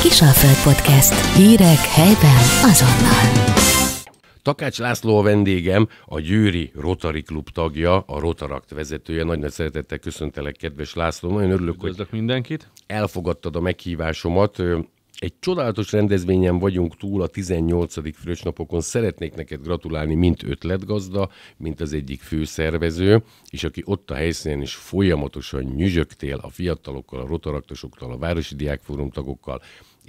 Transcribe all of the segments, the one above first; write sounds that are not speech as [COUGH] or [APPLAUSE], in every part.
Kisalföld Podcast. Hírek helyben azonnal. Takács László a vendégem, a Győri Rotary Klub tagja, a Rotarakt vezetője. Nagy nagy szeretettel köszöntelek, kedves László. Nagyon örülök, Üdvözlök hogy mindenkit. elfogadtad a meghívásomat. Egy csodálatos rendezvényen vagyunk túl a 18. fröccsnapokon. Szeretnék neked gratulálni, mint ötletgazda, mint az egyik főszervező, és aki ott a helyszínen is folyamatosan nyüzsögtél a fiatalokkal, a rotaraktosokkal, a Városi Diákforum tagokkal,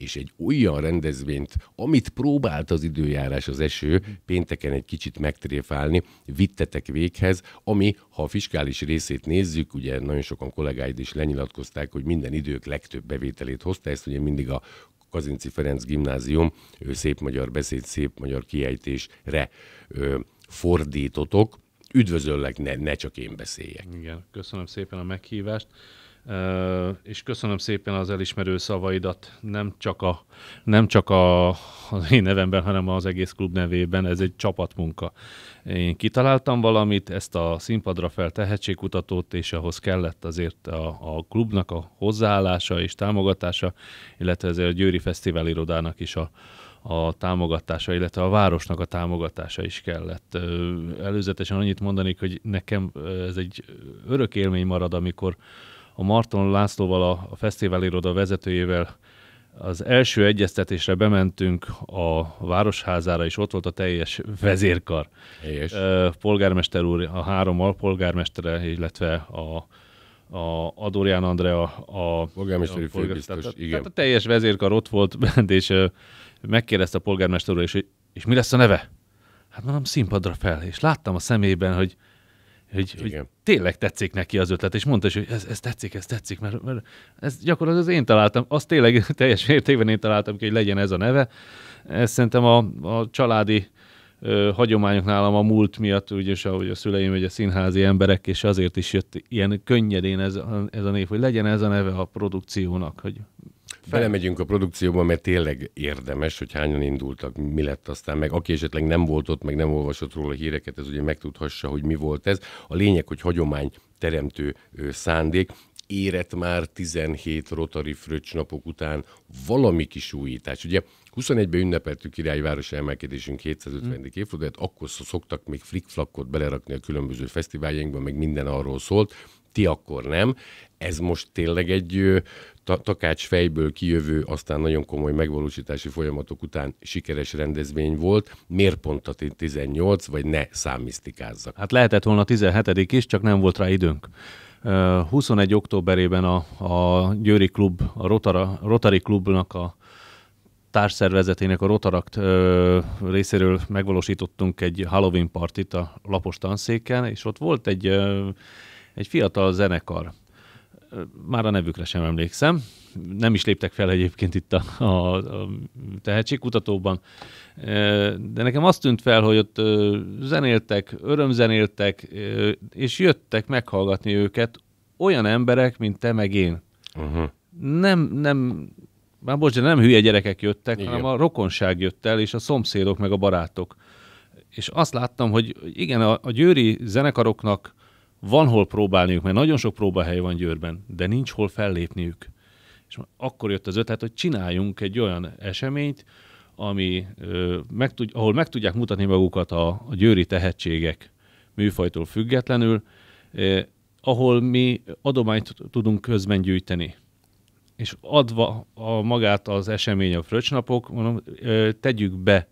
és egy olyan rendezvényt, amit próbált az időjárás, az eső, pénteken egy kicsit megtréfálni, vittetek véghez, ami, ha a fiskális részét nézzük, ugye nagyon sokan kollégáid is lenyilatkozták, hogy minden idők legtöbb bevételét hozta, ezt ugye mindig a Kazinci Ferenc Gimnázium ő Szép Magyar Beszéd, Szép Magyar Kiejtésre ö, fordítotok. Üdvözöllek, ne, ne csak én beszéljek. Igen, köszönöm szépen a meghívást és köszönöm szépen az elismerő szavaidat, nem csak, a, nem csak a, az én nevemben, hanem az egész klub nevében, ez egy csapatmunka. Én kitaláltam valamit, ezt a színpadra fel tehetségkutatót, és ahhoz kellett azért a, a klubnak a hozzáállása és támogatása, illetve ezért a Győri Fesztivál irodának is a, a támogatása, illetve a városnak a támogatása is kellett. Előzetesen annyit mondanék, hogy nekem ez egy örök élmény marad, amikor a Marton Lászlóval, a, a fesztivál iroda vezetőjével az első egyeztetésre bementünk a Városházára, és ott volt a teljes vezérkar. Helyes. Polgármester úr, a három alpolgármestere, illetve a, a Adorján Andrea, a polgármesteri a, polgár, főbiztos, tehát, igen. Tehát a teljes vezérkar ott volt bent, [LAUGHS] és megkérdezte a polgármester úr, és, és mi lesz a neve? Hát mondom, színpadra fel, és láttam a szemében, hogy hogy, hogy tényleg tetszik neki az ötlet, és mondta is, hogy ez, ez tetszik, ez tetszik, mert, mert ez gyakorlatilag az én találtam, azt tényleg [LAUGHS] teljes mértékben én találtam ki, hogy legyen ez a neve. Ez szerintem a, a családi ö, hagyományok nálam a múlt miatt, ugyanis ahogy a szüleim, vagy a színházi emberek, és azért is jött ilyen könnyedén ez, ez a név, hogy legyen ez a neve a produkciónak, hogy fel. Belemegyünk a produkcióba, mert tényleg érdemes, hogy hányan indultak, mi lett aztán meg. Aki esetleg nem volt ott, meg nem olvasott róla híreket, ez ugye megtudhassa, hogy mi volt ez. A lényeg, hogy hagyomány teremtő szándék, érett már 17 rotari Fröccs napok után valami kis újítás. Ugye 21-ben ünnepeltük királyvárosi emelkedésünk 750. Mm. évfordulóját, akkor szoktak még flikflakot belerakni a különböző fesztiváljainkban, meg minden arról szólt, ti akkor nem. Ez most tényleg egy takács fejből kijövő, aztán nagyon komoly megvalósítási folyamatok után sikeres rendezvény volt. Miért pont a 18, vagy ne számisztikázzak? Hát lehetett volna a 17 is, csak nem volt rá időnk. 21. októberében a, a Győri Klub, a Rotara, Rotary Klubnak a társszervezetének, a Rotarakt ö, részéről megvalósítottunk egy Halloween partit a Lapos tanszéken, és ott volt egy, ö, egy fiatal zenekar. Már a nevükre sem emlékszem. Nem is léptek fel egyébként itt a, a, a tehetségkutatóban. De nekem azt tűnt fel, hogy ott zenéltek, örömzenéltek, és jöttek meghallgatni őket olyan emberek, mint te meg én. Uh-huh. Nem, nem, már bocs, de nem hülye gyerekek jöttek, igen. hanem a rokonság jött el, és a szomszédok, meg a barátok. És azt láttam, hogy igen, a, a győri zenekaroknak van hol próbálniuk, mert nagyon sok próbahely van Győrben, de nincs hol fellépniük. És akkor jött az ötlet, hogy csináljunk egy olyan eseményt, ami, ö, meg tud, ahol meg tudják mutatni magukat a, a győri tehetségek műfajtól függetlenül, eh, ahol mi adományt tudunk közben gyűjteni és adva a magát az esemény a fröccsnapok, mondom, tegyük be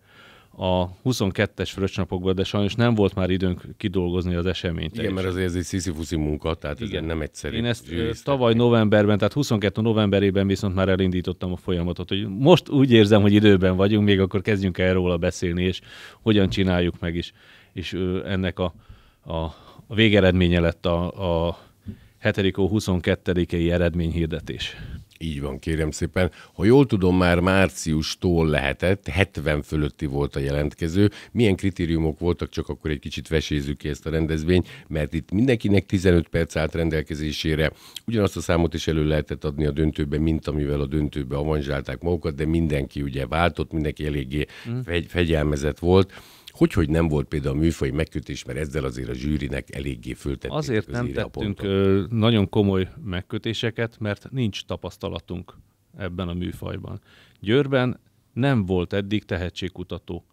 a 22-es fröccsnapokba, de sajnos nem volt már időnk kidolgozni az eseményt. Igen, mert azért ez egy sziszifuszi munka, tehát igen, ez nem egyszerű. Én ezt tavaly novemberben, tehát 22 novemberében viszont már elindítottam a folyamatot, hogy most úgy érzem, hogy időben vagyunk, még akkor kezdjünk el róla beszélni, és hogyan csináljuk meg is. És ennek a, a, a végeredménye lett a, a 7. 22-i eredményhirdetés. Így van, kérem szépen. Ha jól tudom, már márciustól lehetett, 70 fölötti volt a jelentkező. Milyen kritériumok voltak, csak akkor egy kicsit vesézzük ki ezt a rendezvényt, mert itt mindenkinek 15 perc állt rendelkezésére. Ugyanazt a számot is elő lehetett adni a döntőbe, mint amivel a döntőbe avanzsálták magukat, de mindenki ugye váltott, mindenki eléggé mm. fegyelmezett volt. Hogy, hogy nem volt például a műfaj megkötés, mert ezzel azért a zsűrinek eléggé föltették Azért nem tettünk ö, nagyon komoly megkötéseket, mert nincs tapasztalatunk ebben a műfajban. Győrben nem volt eddig tehetségkutató.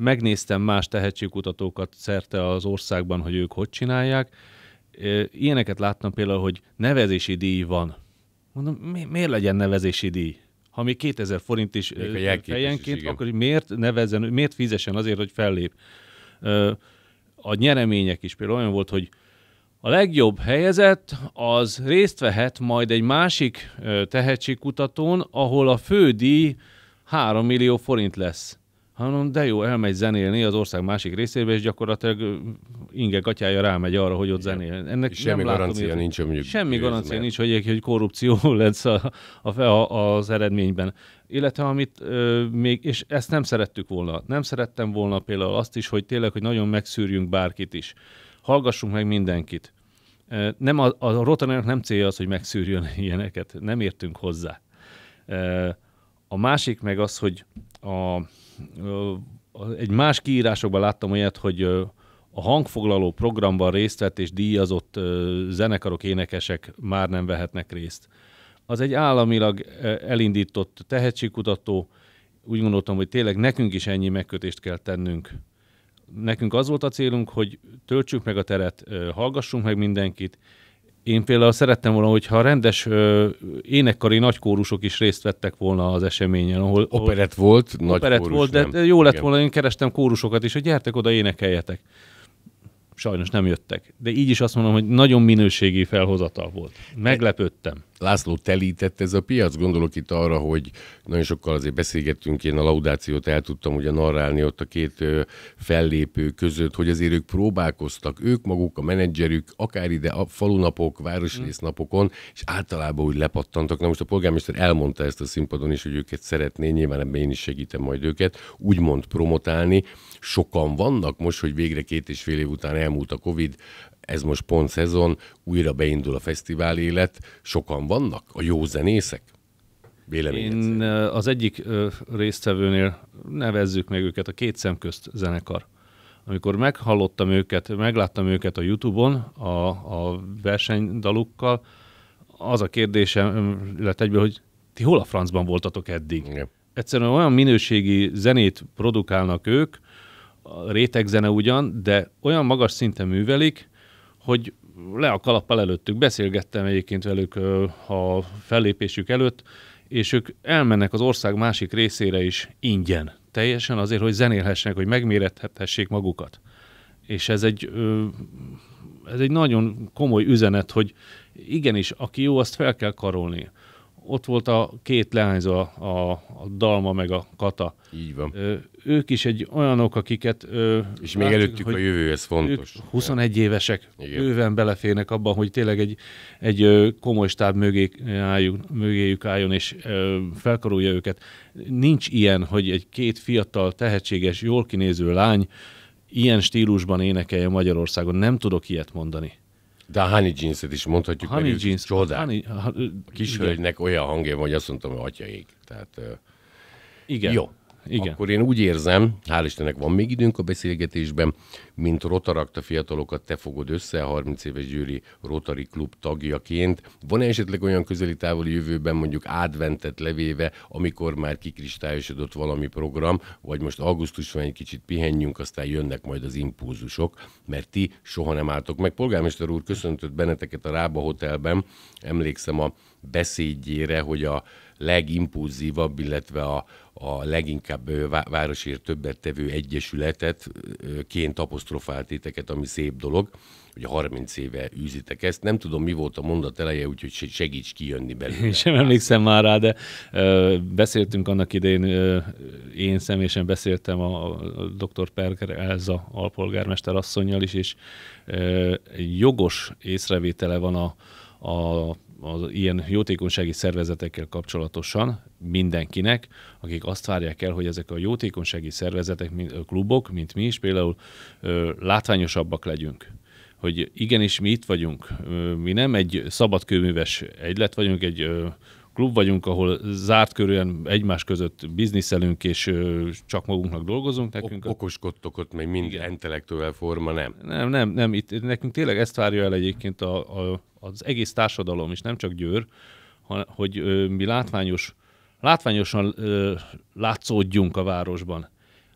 Megnéztem más tehetségkutatókat szerte az országban, hogy ők hogy csinálják. Ilyeneket láttam például, hogy nevezési díj van. Mondom, mi, miért legyen nevezési díj? ha még 2000 forint is fejenként, akkor miért nevezzen, miért fizessen azért, hogy fellép? A nyeremények is például olyan volt, hogy a legjobb helyezett az részt vehet majd egy másik tehetségkutatón, ahol a fődíj 3 millió forint lesz hanem de jó, elmegy zenélni az ország másik részébe, és gyakorlatilag inge katyája rámegy arra, hogy ott zenél. Ennek és nem semmi garancia látom, nincs, mondjuk Semmi őzmény. garancia nincs, hogy, hogy korrupció [LAUGHS] lesz a, a, a, az eredményben. Illetve amit ö, még, és ezt nem szerettük volna. Nem szerettem volna például azt is, hogy tényleg, hogy nagyon megszűrjünk bárkit is. Hallgassunk meg mindenkit. Nem a, a Rotanának nem célja az, hogy megszűrjön [LAUGHS] ilyeneket. Nem értünk hozzá. A másik meg az, hogy a egy más kiírásokban láttam olyat, hogy a hangfoglaló programban részt vett és díjazott zenekarok, énekesek már nem vehetnek részt. Az egy államilag elindított tehetségkutató, úgy gondoltam, hogy tényleg nekünk is ennyi megkötést kell tennünk. Nekünk az volt a célunk, hogy töltsük meg a teret, hallgassunk meg mindenkit, én például szerettem volna, hogyha rendes ö, énekkari nagykórusok is részt vettek volna az eseményen. Ahol, operett volt, nagy operett kórus, volt, de nem. jó lett Igen. volna, én kerestem kórusokat is, hogy gyertek oda, énekeljetek. Sajnos nem jöttek. De így is azt mondom, hogy nagyon minőségi felhozatal volt. Meglepődtem. László telített ez a piac? Gondolok itt arra, hogy nagyon sokkal azért beszélgettünk, én a laudációt el tudtam ugye narrálni ott a két fellépő között, hogy azért ők próbálkoztak, ők maguk, a menedzserük, akár ide a falunapok, városrésznapokon, és általában úgy lepattantak. Na most a polgármester elmondta ezt a színpadon is, hogy őket szeretné, nyilván ebben én is segítem majd őket, úgymond promotálni. Sokan vannak most, hogy végre két és fél év után elmúlt a Covid, ez most pont szezon, újra beindul a fesztivál élet, sokan vannak a jó zenészek? Én az egyik résztvevőnél nevezzük meg őket a két szem közt zenekar. Amikor meghallottam őket, megláttam őket a Youtube-on a, a versenydalukkal, az a kérdésem lett egyből, hogy ti hol a francban voltatok eddig? Igen. Egyszerűen olyan minőségi zenét produkálnak ők, rétegzene ugyan, de olyan magas szinten művelik, hogy le a kalappal előttük. Beszélgettem egyébként velük a fellépésük előtt, és ők elmennek az ország másik részére is ingyen. Teljesen azért, hogy zenélhessenek, hogy megmérethessék magukat. És ez egy, ez egy nagyon komoly üzenet, hogy igenis, aki jó, azt fel kell karolni ott volt a két leányzó, a, a, Dalma meg a Kata. Így van. Ö, ők is egy olyanok, akiket... Ö, és még látjuk, előttük a jövő, ez fontos. Ők 21 ja. évesek, Igen. bőven beleférnek abban, hogy tényleg egy, egy komoly stáb mögé álljuk, mögéjük álljon, és ö, felkarolja őket. Nincs ilyen, hogy egy két fiatal, tehetséges, jól kinéző lány ilyen stílusban énekelje Magyarországon. Nem tudok ilyet mondani. De a Honey Jeans-et is mondhatjuk, honey mert jeans, csodá. Honey, ha, a kis igen. olyan hangja van, hogy azt mondtam, hogy atyaik. Tehát, igen. Jó, igen. akkor én úgy érzem, hál' Istennek van még időnk a beszélgetésben, mint Rotarakta fiatalokat te fogod össze, 30 éves Győri Rotary Klub tagjaként. Van esetleg olyan közeli távoli jövőben mondjuk adventet levéve, amikor már kikristályosodott valami program, vagy most augusztusban egy kicsit pihenjünk, aztán jönnek majd az impulzusok, mert ti soha nem álltok meg. Polgármester úr köszöntött benneteket a Rába Hotelben, emlékszem a beszédjére, hogy a legimpulzívabb, illetve a, a leginkább városért többet tevő egyesületet ként apostrofált titeket, ami szép dolog, hogy 30 éve űzitek ezt. Nem tudom, mi volt a mondat eleje, úgyhogy segíts kijönni belőle. Én sem emlékszem már rá, de ö, beszéltünk annak idején, ö, én személyesen beszéltem a, a dr. Perker Elza alpolgármester asszonynal is, és ö, jogos észrevétele van a, a az ilyen jótékonysági szervezetekkel kapcsolatosan mindenkinek, akik azt várják el, hogy ezek a jótékonysági szervezetek, mint, klubok, mint mi is például, látványosabbak legyünk hogy igenis mi itt vagyunk, mi nem egy szabadkőműves egylet vagyunk, egy klub vagyunk, ahol zárt körülön egymás között bizniszelünk, és csak magunknak dolgozunk. Nekünk o- okoskodtok ott még mind intellektuál forma, nem? Nem, nem, nem. Itt, nekünk tényleg ezt várja el egyébként a, a az egész társadalom, és nem csak Győr, hogy mi látványos, látványosan látszódjunk a városban.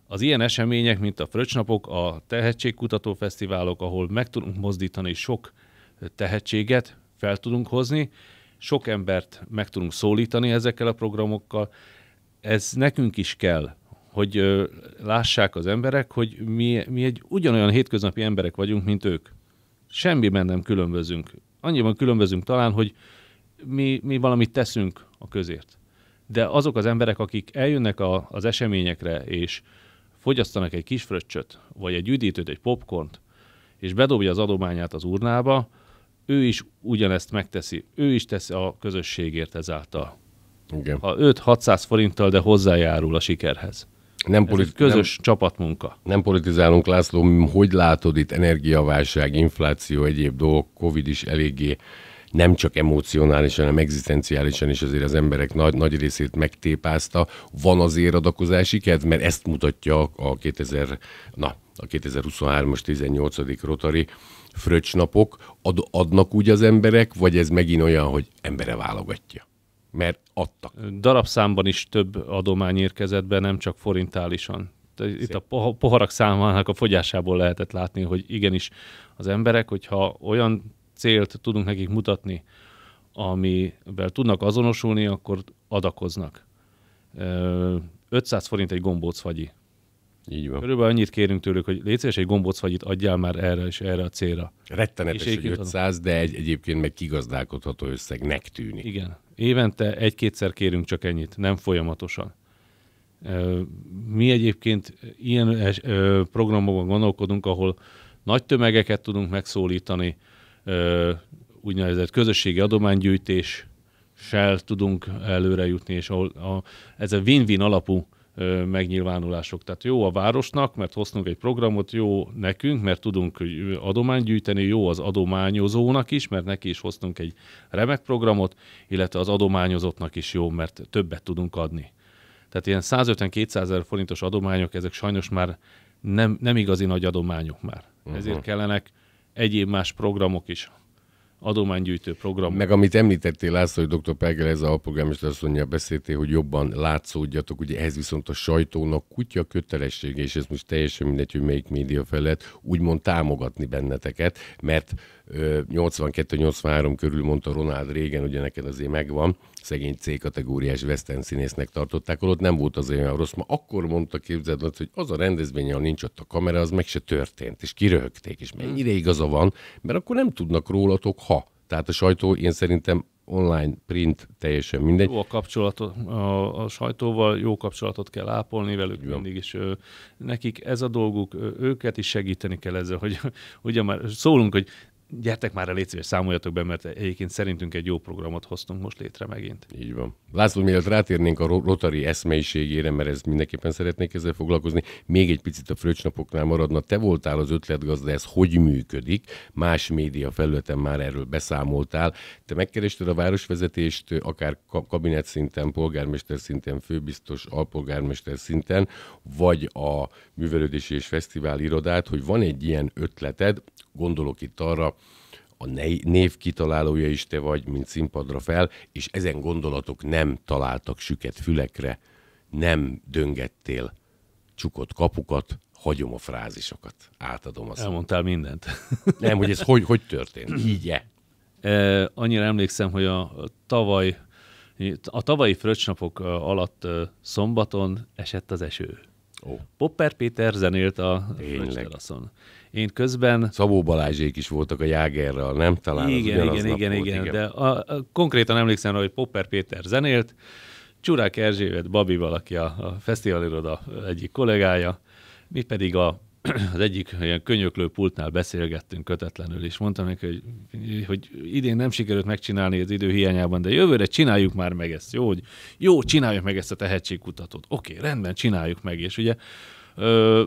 Az ilyen események, mint a Fröcsnapok, a tehetségkutató fesztiválok, ahol meg tudunk mozdítani sok tehetséget, fel tudunk hozni, sok embert meg tudunk szólítani ezekkel a programokkal. Ez nekünk is kell, hogy lássák az emberek, hogy mi, mi egy ugyanolyan hétköznapi emberek vagyunk, mint ők. Semmiben nem különbözünk annyiban különbözünk talán, hogy mi, mi valamit teszünk a közért. De azok az emberek, akik eljönnek a, az eseményekre, és fogyasztanak egy kis fröccsöt, vagy egy üdítőt, egy popcornt, és bedobja az adományát az urnába, ő is ugyanezt megteszi. Ő is teszi a közösségért ezáltal. Igen. Ha 5-600 forinttal, de hozzájárul a sikerhez. Nem politi- Ez egy közös nem, csapatmunka. Nem politizálunk, László, hogy látod itt energiaválság, infláció, egyéb dolgok, Covid is eléggé nem csak emocionálisan, hanem egzisztenciálisan is azért az emberek nagy, nagy részét megtépázta. Van azért adakozási kedv, mert ezt mutatja a 2000, na, a 2023-as 18. rotari fröccsnapok. Ad, adnak úgy az emberek, vagy ez megint olyan, hogy embere válogatja? mert adtak. Darabszámban is több adomány érkezett be, nem csak forintálisan. Szép. Itt a poharak számának a fogyásából lehetett látni, hogy igenis az emberek, hogyha olyan célt tudunk nekik mutatni, amivel tudnak azonosulni, akkor adakoznak. 500 forint egy gombóc vagy, így van. Körülbelül annyit kérünk tőlük, hogy légy egy gombóc vagyit, adjál már erre és erre a célra. Rettenetes, hogy 500, de egy, egyébként meg kigazdálkodható összegnek tűnik. Igen. Évente egy-kétszer kérünk csak ennyit, nem folyamatosan. Mi egyébként ilyen programokban gondolkodunk, ahol nagy tömegeket tudunk megszólítani, úgynevezett közösségi adománygyűjtés, sel tudunk előre jutni, és ahol a, ez a win-win alapú megnyilvánulások. Tehát jó a városnak, mert hoztunk egy programot, jó nekünk, mert tudunk adományt gyűjteni, jó az adományozónak is, mert neki is hoztunk egy remek programot, illetve az adományozottnak is jó, mert többet tudunk adni. Tehát ilyen 150-200 ezer forintos adományok, ezek sajnos már nem, nem igazi nagy adományok már. Uh-huh. Ezért mhm. kellenek egyéb más programok is adománygyűjtő program. Meg amit említettél, László, hogy dr. Pergel ez a alprogramista azt mondja, beszéltél, hogy jobban látszódjatok, ugye ez viszont a sajtónak kutya kötelessége, és ez most teljesen mindegy, hogy melyik média felett, úgymond támogatni benneteket, mert 82-83 körül mondta Ronald régen, ugye neked azért megvan, szegény C kategóriás western színésznek tartották, holott nem volt az olyan rossz. Ma akkor mondta, képzeld, hogy az a rendezvény, ahol nincs ott a kamera, az meg se történt, és kiröhögték, és mennyire hmm. igaza van, mert akkor nem tudnak rólatok, ha. Tehát a sajtó, én szerintem online, print, teljesen mindegy. Jó a kapcsolatot a, a sajtóval, jó kapcsolatot kell ápolni velük jó. mindig is. Ö, nekik ez a dolguk, ö, őket is segíteni kell ezzel, hogy ugye már szólunk, hogy gyertek már el, légy szíves, számoljatok be, mert egyébként szerintünk egy jó programot hoztunk most létre megint. Így van. László, mielőtt rátérnénk a Rotary eszmeiségére, mert ez mindenképpen szeretnék ezzel foglalkozni, még egy picit a fröcsnapoknál maradna. Te voltál az ötletgazda, ez hogy működik? Más média felületen már erről beszámoltál. Te megkerested a városvezetést, akár kabinet szinten, polgármester szinten, főbiztos, alpolgármester szinten, vagy a művelődési és fesztivál irodát, hogy van egy ilyen ötleted, gondolok itt arra, a név kitalálója is te vagy, mint színpadra fel, és ezen gondolatok nem találtak süket fülekre, nem döngettél csukott kapukat, hagyom a frázisokat, átadom azt. Elmondtál mindent. Nem, hogy ez hogy, hogy történt? [CLEARS THROAT] Így-e? E, annyira emlékszem, hogy a tavaly, a tavalyi fröccsnapok alatt szombaton esett az eső. Oh. Popper Péter zenélt a Földteraszon. Én közben... Szabó Balázsék is voltak a Jágerrel, nem? Talán igen, az igen, igen, volt, igen, igen, de a, a, konkrétan emlékszem, hogy Popper Péter zenélt, Csurák Erzsébet Babi valaki a, a fesztiváliroda egyik kollégája, mi pedig a az egyik ilyen könyöklő pultnál beszélgettünk kötetlenül, és mondtam neki, hogy, hogy idén nem sikerült megcsinálni az idő hiányában, de jövőre csináljuk már meg ezt, jó? Hogy jó, csináljuk meg ezt a tehetségkutatót. Oké, okay, rendben, csináljuk meg. És ugye ö,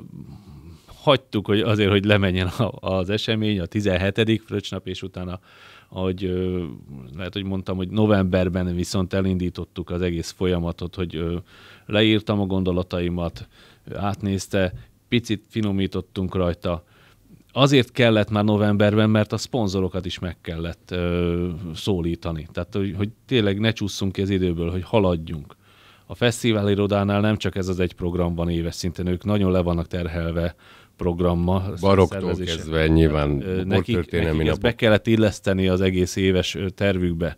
hagytuk, hogy azért, hogy lemenjen a, az esemény, a 17. fröccsnap, és utána hogy lehet, hogy mondtam, hogy novemberben viszont elindítottuk az egész folyamatot, hogy leírtam a gondolataimat, átnézte, picit finomítottunk rajta. Azért kellett már novemberben, mert a szponzorokat is meg kellett ö, szólítani. Tehát, hogy, hogy tényleg ne csúszunk ki az időből, hogy haladjunk. A fesztivál irodánál nem csak ez az egy program van éves szinten, ők nagyon le vannak terhelve programma. Baroktól kezdve nyilván nekik, nekik be kellett illeszteni az egész éves tervükbe,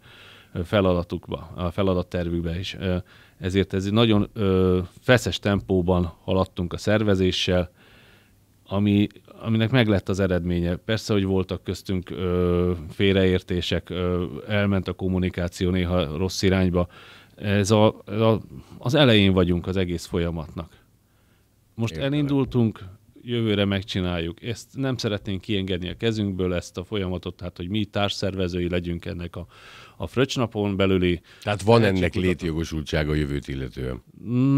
feladatukba, a feladattervükbe is ezért ez egy nagyon ö, feszes tempóban haladtunk a szervezéssel, ami, aminek meg lett az eredménye. Persze, hogy voltak köztünk ö, félreértések, ö, elment a kommunikáció néha rossz irányba. Ez a, a, az elején vagyunk az egész folyamatnak. Most Értelem. elindultunk, jövőre megcsináljuk. Ezt nem szeretnénk kiengedni a kezünkből ezt a folyamatot, tehát hogy mi társszervezői legyünk ennek a, a fröccsnapon belüli. Tehát van ennek létjogosultsága a jövőt illetően?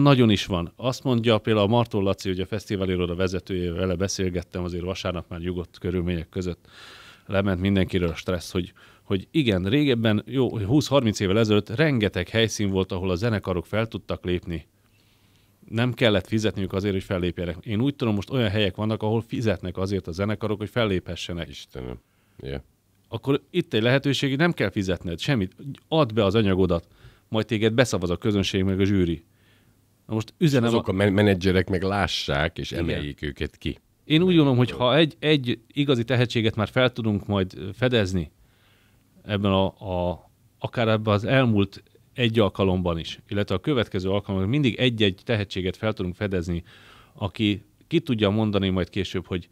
Nagyon is van. Azt mondja például a Marton Laci, hogy a fesztivál iroda vezetőjével vele beszélgettem, azért vasárnap már nyugodt körülmények között lement mindenkiről a stressz, hogy, hogy igen, régebben, jó, 20-30 évvel ezelőtt rengeteg helyszín volt, ahol a zenekarok fel tudtak lépni, nem kellett fizetniük azért, hogy fellépjenek. Én úgy tudom, most olyan helyek vannak, ahol fizetnek azért a zenekarok, hogy felléphessenek. Istenem. Yeah. Akkor itt egy lehetőség, nem kell fizetned semmit. Add be az anyagodat, majd téged beszavaz a közönség meg a zsűri. Na most üzenem... azok a men- menedzserek meg lássák, és igen. emeljék őket ki. Én úgy gondolom, hogy ha egy, egy igazi tehetséget már fel tudunk majd fedezni ebben a, a akár ebben az elmúlt egy alkalomban is, illetve a következő alkalomban mindig egy-egy tehetséget fel tudunk fedezni, aki ki tudja mondani majd később, hogy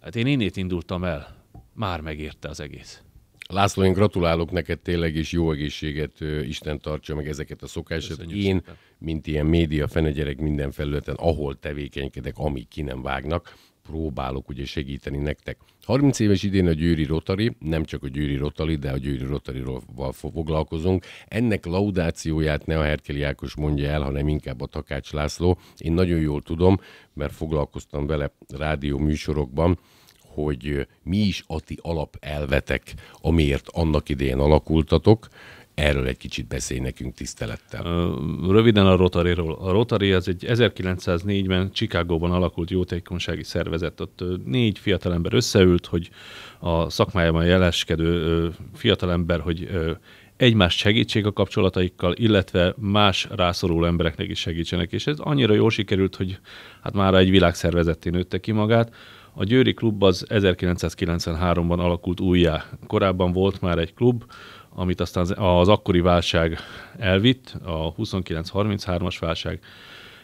hát én innét indultam el, már megérte az egész. László, én gratulálok neked tényleg, és jó egészséget, Isten tartsa meg ezeket a szokásokat. én, szépen. mint ilyen média fenegyerek minden felületen, ahol tevékenykedek, amíg ki nem vágnak, próbálok ugye segíteni nektek. 30 éves idén a Győri Rotari, nem csak a Győri Rotari, de a Győri rotari val foglalkozunk. Ennek laudációját ne a Herkeli Ákos mondja el, hanem inkább a Takács László. Én nagyon jól tudom, mert foglalkoztam vele rádió műsorokban, hogy mi is a ti alapelvetek, amiért annak idején alakultatok. Erről egy kicsit beszélj nekünk tisztelettel. Röviden a Rotary-ról. A Rotary az egy 1904-ben Csikágóban alakult jótékonysági szervezet. Ott négy fiatalember összeült, hogy a szakmájában jeleskedő fiatalember, hogy egymást segítség a kapcsolataikkal, illetve más rászoruló embereknek is segítsenek. És ez annyira jól sikerült, hogy hát már egy világszervezetté nőtte ki magát. A Győri Klub az 1993-ban alakult újjá. Korábban volt már egy klub, amit aztán az, az akkori válság elvitt, a 29-33-as válság,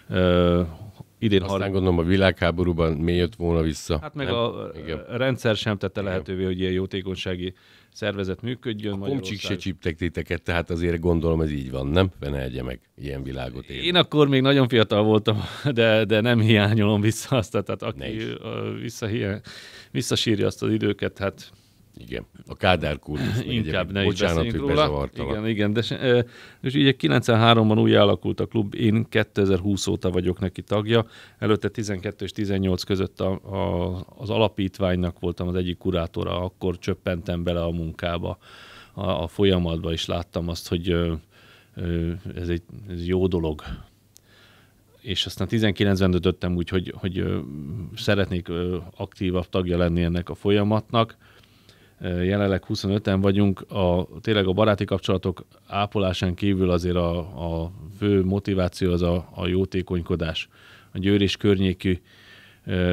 ö, idén Aztán har... gondolom a világháborúban mi jött volna vissza. Hát meg nem? a Igen. rendszer sem tette lehetővé, hogy ilyen jótékonysági szervezet működjön. A komcsik se csíptek titeket, tehát azért gondolom ez így van, nem? Fenelje meg ilyen világot élni. Én akkor még nagyon fiatal voltam, de, de nem hiányolom vissza azt, tehát aki vissza, visszasírja azt az időket, hát igen, a Kádár kurzus. Inkább ne is beszéljünk róla. Igen, igen, de se, és ugye 93-ban új alakult a klub, én 2020 óta vagyok neki tagja, előtte 12 és 18 között a, a, az alapítványnak voltam az egyik kurátora, akkor csöppentem bele a munkába, a, a folyamatba is láttam azt, hogy ö, ö, ez egy ez jó dolog, és aztán 19-ben döntöttem úgy, hogy, hogy szeretnék aktívabb tagja lenni ennek a folyamatnak jelenleg 25-en vagyunk, a, tényleg a baráti kapcsolatok ápolásán kívül azért a, a fő motiváció az a, a jótékonykodás. A Győr és környékű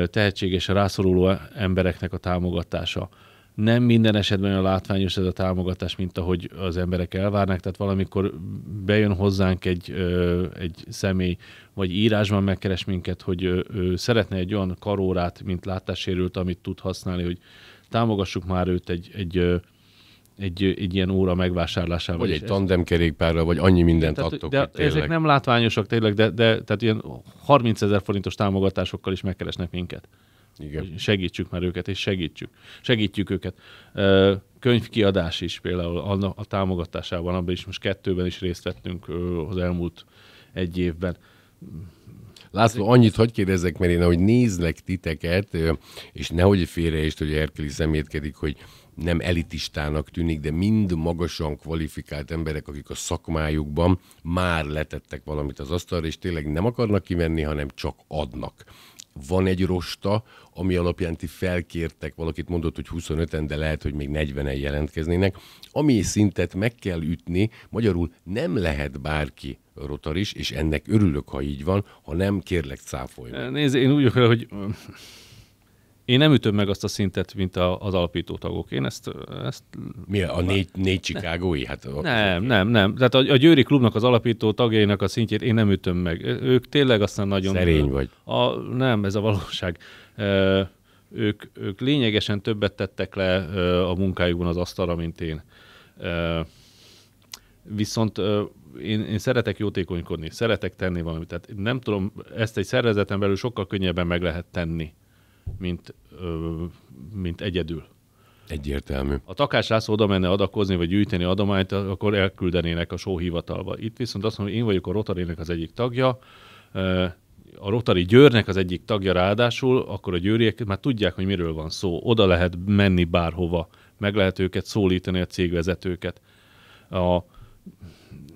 tehetséges, rászoruló embereknek a támogatása. Nem minden esetben olyan látványos ez a támogatás, mint ahogy az emberek elvárnak, tehát valamikor bejön hozzánk egy, egy személy, vagy írásban megkeres minket, hogy ő szeretne egy olyan karórát, mint látássérült, amit tud használni, hogy támogassuk már őt egy, egy egy, egy ilyen óra megvásárlásával. Vagy egy tandemkerékpárral, vagy annyi mindent tehát, adtok. De tényleg. ezek nem látványosak tényleg, de, de tehát ilyen 30 ezer forintos támogatásokkal is megkeresnek minket. Igen. segítsük már őket, és segítsük. Segítjük őket. Könyvkiadás is például a, a támogatásában, abban is most kettőben is részt vettünk az elmúlt egy évben László, annyit hogy kérdezek, mert én ahogy nézlek titeket, és nehogy félreést, hogy Erkeli szemétkedik, hogy nem elitistának tűnik, de mind magasan kvalifikált emberek, akik a szakmájukban már letettek valamit az asztalra, és tényleg nem akarnak kimenni, hanem csak adnak van egy rosta, ami alapján ti felkértek, valakit mondott, hogy 25-en, de lehet, hogy még 40-en jelentkeznének. Ami szintet meg kell ütni, magyarul nem lehet bárki rotaris, és ennek örülök, ha így van, ha nem, kérlek cáfolj. Nézd, én úgy akarom, hogy én nem ütöm meg azt a szintet, mint a, az alapító tagok. Én ezt... ezt Mi a négy, négy csikágói? Hát, nem, nem, nem, nem. Tehát a, a Győri klubnak az alapító tagjainak a szintjét én nem ütöm meg. Ők tényleg aztán nagyon... Szerény vagy. A, nem, ez a valóság. Ö, ők, ők lényegesen többet tettek le a munkájukban az asztalra, mint én. Ö, viszont én, én szeretek jótékonykodni, szeretek tenni valamit. Tehát nem tudom, ezt egy szervezeten belül sokkal könnyebben meg lehet tenni mint, ö, mint egyedül. Egyértelmű. A Takás László oda menne adakozni, vagy gyűjteni adományt, akkor elküldenének a sóhivatalba. Itt viszont azt mondom, hogy én vagyok a Rotarének az egyik tagja, a Rotary Győrnek az egyik tagja ráadásul, akkor a győriek már tudják, hogy miről van szó. Oda lehet menni bárhova, meg lehet őket szólítani, a cégvezetőket. A,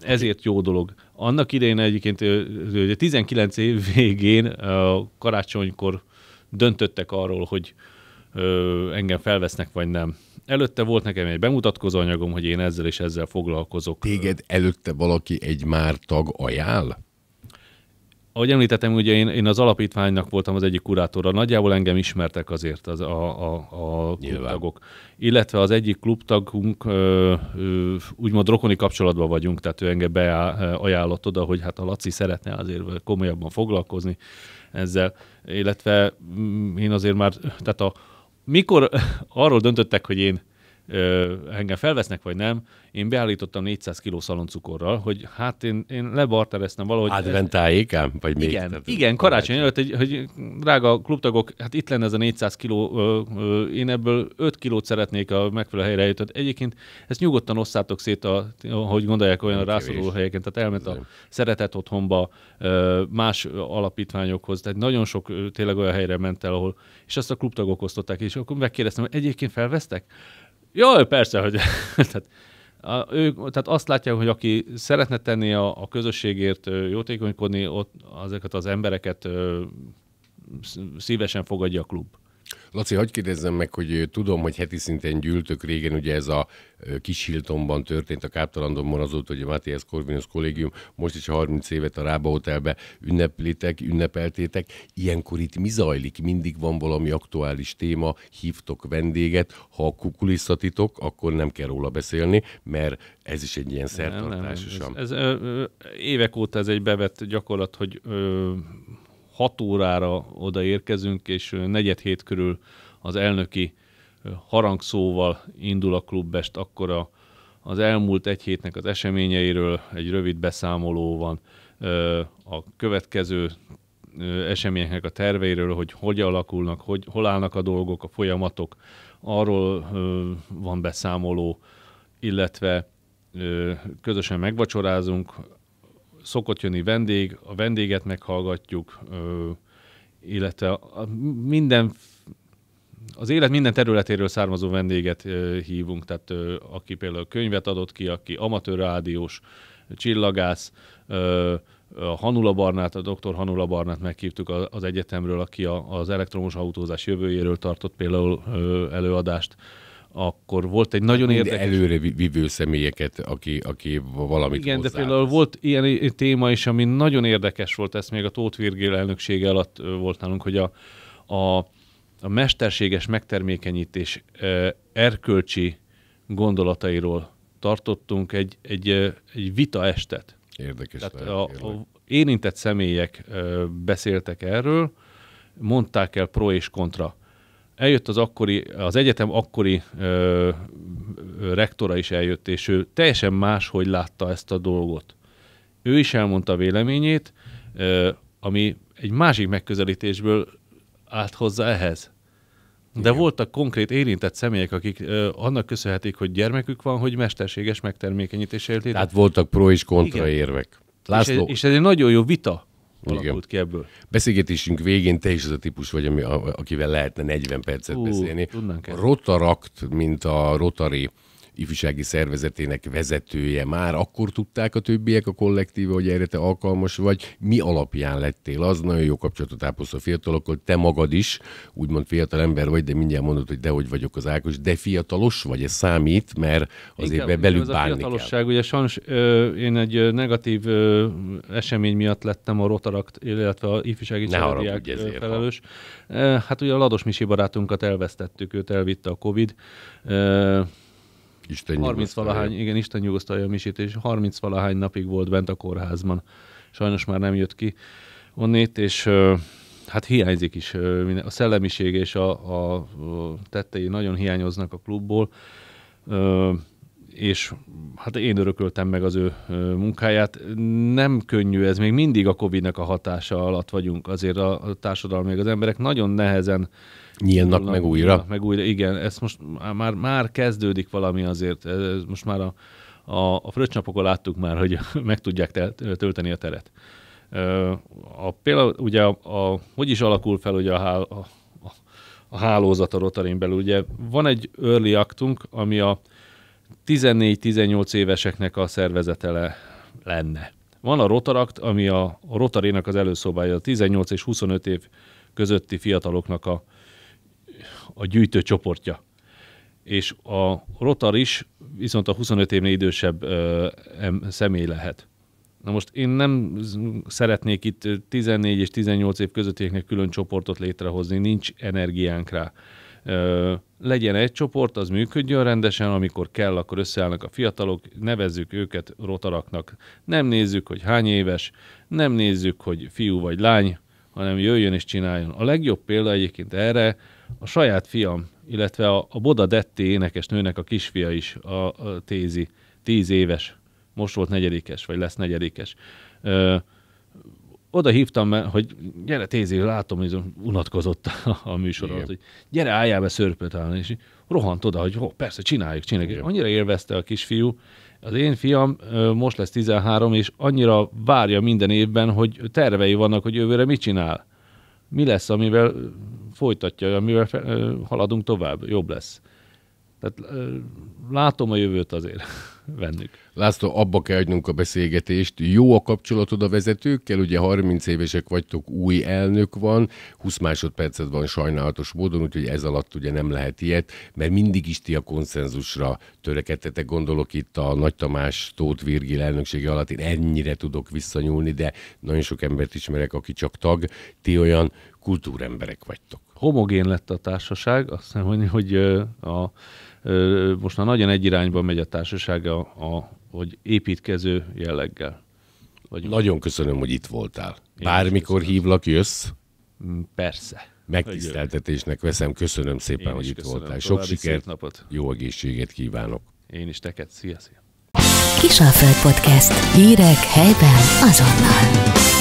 ezért jó dolog. Annak idején egyébként 19 év végén karácsonykor döntöttek arról, hogy ö, engem felvesznek, vagy nem. Előtte volt nekem egy bemutatkozó anyagom, hogy én ezzel és ezzel foglalkozok. Téged előtte valaki egy már tag ajánl? ahogy említettem, ugye én, én az alapítványnak voltam az egyik kurátora, nagyjából engem ismertek azért az, a, a, a klubtagok. Illetve az egyik klubtagunk, ö, ö, úgymond rokoni kapcsolatban vagyunk, tehát ő engem beajánlott oda, hogy hát a Laci szeretne azért komolyabban foglalkozni ezzel illetve mm, én azért már, tehát a, mikor [LAUGHS] arról döntöttek, hogy én ö, engem felvesznek, vagy nem, én beállítottam 400 kg szaloncukorral, hogy hát én, én lebartereztem valahogy. Adventáig, hát ám, vagy még? Igen, tehát, igen karácsony előtt, hogy, hogy drága klubtagok, hát itt lenne ez a 400 kg, én ebből 5 kilót szeretnék a megfelelő helyre jutott. Egyébként ezt nyugodtan osszátok szét, a, hogy gondolják olyan rászoruló helyeken, tehát elment a szeretet otthonba, más alapítványokhoz, tehát nagyon sok tényleg olyan helyre ment el, ahol, és azt a klubtagok osztották, és akkor megkérdeztem, hogy egyébként felvesztek? Jaj, persze, hogy [LAUGHS] tehát, a, ők, tehát azt látják, hogy aki szeretne tenni a, a közösségért jótékonykodni, ott azokat az embereket szívesen fogadja a klub. Laci, hagyd kérdezzem meg, hogy tudom, hogy heti szinten gyűltök régen, ugye ez a kis Hiltonban történt a Káptalandonban volt, hogy a Matthias Corvinus kollégium most is a 30 évet a Rába Hotelbe ünneplitek, ünnepeltétek. Ilyenkor itt mi zajlik? Mindig van valami aktuális téma, hívtok vendéget, ha kukulisszatitok, akkor nem kell róla beszélni, mert ez is egy ilyen szertartásosan. Ez, ez, ez, évek óta ez egy bevett gyakorlat, hogy ö, 6 órára odaérkezünk, és negyed hét körül az elnöki harangszóval indul a klubbest, akkor a, az elmúlt egy hétnek az eseményeiről egy rövid beszámoló van, a következő eseményeknek a terveiről, hogy hogy alakulnak, hogy, hol állnak a dolgok, a folyamatok, arról van beszámoló, illetve közösen megvacsorázunk, szokott jönni vendég, a vendéget meghallgatjuk, ö, illetve a, minden az élet minden területéről származó vendéget ö, hívunk, tehát ö, aki például könyvet adott ki, aki amatőr rádiós, csillagász, ö, a Hanula Barnát, a doktor Hanula Barnát meghívtuk az egyetemről, aki az elektromos autózás jövőjéről tartott például előadást akkor volt egy nagyon hát Mind érdekes... Előre vívő személyeket, aki, aki valamit Igen, de például volt ilyen téma is, ami nagyon érdekes volt, ezt még a Tóth Virgél elnöksége alatt volt nálunk, hogy a, a, a mesterséges megtermékenyítés erkölcsi gondolatairól tartottunk egy, egy, egy vita estet. Érdekes. Tehát lehet, a, a érintett személyek beszéltek erről, mondták el pro és kontra eljött az akkori, az egyetem akkori ö, ö, rektora is eljött, és ő teljesen máshogy látta ezt a dolgot. Ő is elmondta véleményét, ö, ami egy másik megközelítésből állt hozzá ehhez. De Igen. voltak konkrét érintett személyek, akik ö, annak köszönhetik, hogy gyermekük van, hogy mesterséges megtermékenyítés érték. Tehát voltak pro és kontra Igen. érvek. László. És ez, és ez egy nagyon jó vita alakult Igen. ki ebből. Beszélgetésünk végén te is az a típus vagy, ami, akivel lehetne 40 percet Ú, beszélni. Rotarakt, mint a Rotari ifjúsági szervezetének vezetője. Már akkor tudták a többiek a kollektíve, hogy erre te alkalmas vagy. Mi alapján lettél az? Nagyon jó kapcsolatot ápolsz a fiatalokkal, te magad is, úgymond fiatal ember vagy, de mindjárt mondod, hogy dehogy vagyok az Ákos, de fiatalos vagy, ez számít, mert azért Inkább, belül az bánni a fiatalosság, kell. ugye sajnos ö, én egy negatív ö, esemény miatt lettem a Rotarakt, illetve a ifjúsági családják felelős. Ha. Hát ugye a Lados Misi barátunkat elvesztettük, őt elvitte a Covid. Ö, Isten 30 valahány, igen, Isten nyugosztalja a misét, és 30 valahány napig volt bent a kórházban. Sajnos már nem jött ki onnét, és hát hiányzik is. A szellemiség és a, a tettei nagyon hiányoznak a klubból és hát én örököltem meg az ő munkáját. Nem könnyű ez, még mindig a Covid-nek a hatása alatt vagyunk, azért a társadalom, még az emberek nagyon nehezen Nyílnak meg újra. Meg újra, igen, ez most már, már kezdődik valami azért, ez most már a, a, a fröccsnapokon láttuk már, hogy [LAUGHS] meg tudják tölteni a teret. A, például ugye a, a, hogy is alakul fel ugye a, a, a, a hálózat a Rotarin belül, ugye van egy early aktunk, ami a 14-18 éveseknek a szervezetele lenne. Van a Rotarakt, ami a Rotarénak az előszobája, a 18 és 25 év közötti fiataloknak a, a gyűjtő csoportja. És a Rotar is viszont a 25 évnél idősebb ö, em, személy lehet. Na most én nem szeretnék itt 14 és 18 év közöttieknek külön csoportot létrehozni, nincs energiánk rá legyen egy csoport, az működjön rendesen, amikor kell, akkor összeállnak a fiatalok, nevezzük őket rotaraknak. Nem nézzük, hogy hány éves, nem nézzük, hogy fiú vagy lány, hanem jöjjön és csináljon. A legjobb példa egyébként erre a saját fiam, illetve a, a Boda Detti énekesnőnek a kisfia is, a, a Tézi, tíz éves, most volt negyedikes, vagy lesz negyedikes. Ö, oda hívtam, mert, hogy gyere Tézi, látom, hogy unatkozott a, a műsor alatt, hogy gyere, álljál be szörpöt állni, és rohant oda, hogy oh, persze, csináljuk, csináljuk. Igen. Annyira élvezte a kisfiú, az én fiam most lesz 13, és annyira várja minden évben, hogy tervei vannak, hogy jövőre mit csinál. Mi lesz, amivel folytatja, amivel haladunk tovább, jobb lesz. Tehát látom a jövőt azért [LAUGHS] vennük. László, abba kell adnunk a beszélgetést. Jó a kapcsolatod a vezetőkkel, ugye 30 évesek vagytok, új elnök van, 20 másodpercet van sajnálatos módon, úgyhogy ez alatt ugye nem lehet ilyet, mert mindig is ti a konszenzusra törekedtetek, gondolok itt a Nagy Tamás Tóth Virgil elnöksége alatt, én ennyire tudok visszanyúlni, de nagyon sok embert ismerek, aki csak tag, ti olyan kultúremberek vagytok. Homogén lett a társaság, azt hiszem, hogy a most már nagyon egy irányba megy a társaság, a, a, hogy építkező jelleggel. Vagy Nagyon köszönöm, hogy itt voltál. Bármikor hívlak, jössz? Mm, persze. Megtiszteltetésnek veszem, köszönöm szépen, Én hogy itt voltál. Sok sikert, napot. jó egészséget kívánok. Én is teket. szia, szia. Kisalföld Podcast. Hírek helyben azonnal.